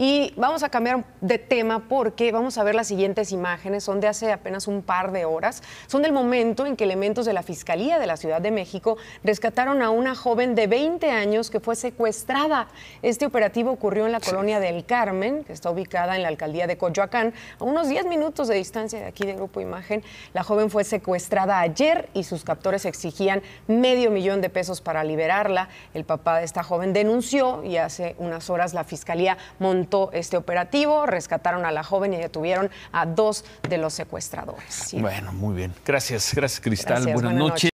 Y vamos a cambiar de tema porque vamos a ver las siguientes imágenes, son de hace apenas un par de horas, son del momento en que elementos de la Fiscalía de la Ciudad de México rescataron a una joven de 20 años que fue secuestrada. Este operativo ocurrió en la colonia del Carmen, que está ubicada en la alcaldía de Coyoacán, a unos 10 minutos de distancia de aquí de Grupo Imagen. La joven fue secuestrada ayer y sus captores exigían medio millón de pesos para liberarla. El papá de esta joven denunció y hace unas horas la Fiscalía montó este operativo, rescataron a la joven y detuvieron a dos de los secuestradores. Bueno, muy bien. Gracias, gracias Cristal. buenas, noches.